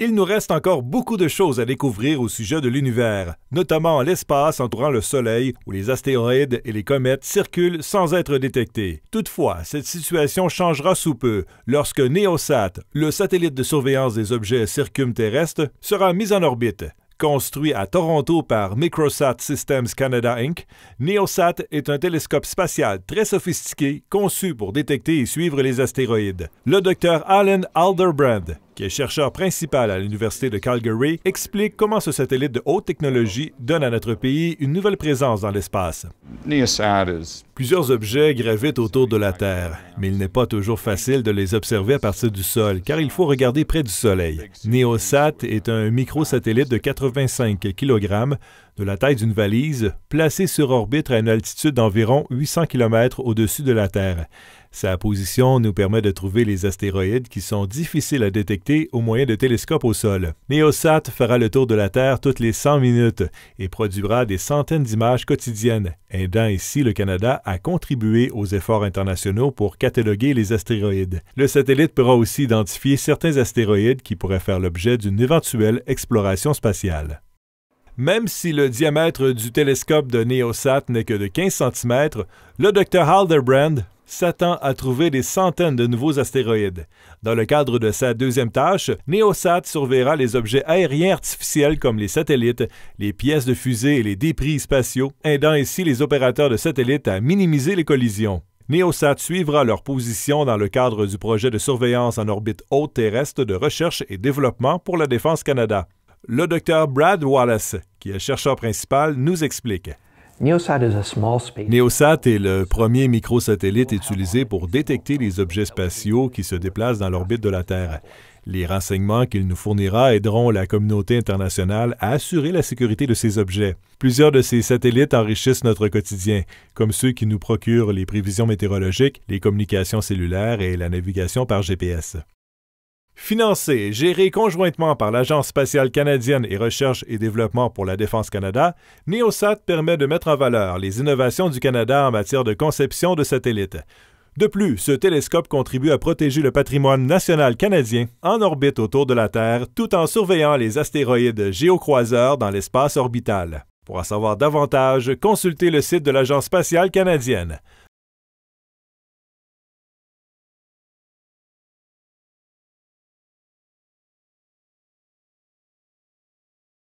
Il nous reste encore beaucoup de choses à découvrir au sujet de l'univers, notamment l'espace entourant le Soleil où les astéroïdes et les comètes circulent sans être détectés. Toutefois, cette situation changera sous peu lorsque NEOSAT, le satellite de surveillance des objets circumterrestres, sera mis en orbite. Construit à Toronto par Microsat Systems Canada Inc., NEOSAT est un télescope spatial très sophistiqué conçu pour détecter et suivre les astéroïdes. Le docteur Alan Alderbrand, qui est chercheur principal à l'Université de Calgary, explique comment ce satellite de haute technologie donne à notre pays une nouvelle présence dans l'espace. Plusieurs objets gravitent autour de la Terre, mais il n'est pas toujours facile de les observer à partir du sol, car il faut regarder près du Soleil. NeoSat est un microsatellite de 85 kg de la taille d'une valise, placée sur orbite à une altitude d'environ 800 km au-dessus de la Terre. Sa position nous permet de trouver les astéroïdes qui sont difficiles à détecter au moyen de télescopes au sol. Neosat fera le tour de la Terre toutes les 100 minutes et produira des centaines d'images quotidiennes, aidant ici le Canada à contribuer aux efforts internationaux pour cataloguer les astéroïdes. Le satellite pourra aussi identifier certains astéroïdes qui pourraient faire l'objet d'une éventuelle exploration spatiale. Même si le diamètre du télescope de Neosat n'est que de 15 cm, le Dr Halderbrand s'attend à trouver des centaines de nouveaux astéroïdes. Dans le cadre de sa deuxième tâche, Neosat surveillera les objets aériens artificiels comme les satellites, les pièces de fusée et les débris spatiaux, aidant ainsi les opérateurs de satellites à minimiser les collisions. Neosat suivra leur position dans le cadre du projet de surveillance en orbite haute terrestre de recherche et développement pour la Défense Canada. Le docteur Brad Wallace, qui est chercheur principal, nous explique. Neosat est le premier microsatellite utilisé pour détecter les objets spatiaux qui se déplacent dans l'orbite de la Terre. Les renseignements qu'il nous fournira aideront la communauté internationale à assurer la sécurité de ces objets. Plusieurs de ces satellites enrichissent notre quotidien, comme ceux qui nous procurent les prévisions météorologiques, les communications cellulaires et la navigation par GPS. Financé et géré conjointement par l'Agence spatiale canadienne et recherche et développement pour la défense Canada, NEOSAT permet de mettre en valeur les innovations du Canada en matière de conception de satellites. De plus, ce télescope contribue à protéger le patrimoine national canadien en orbite autour de la Terre tout en surveillant les astéroïdes géocroiseurs dans l'espace orbital. Pour en savoir davantage, consultez le site de l'Agence spatiale canadienne.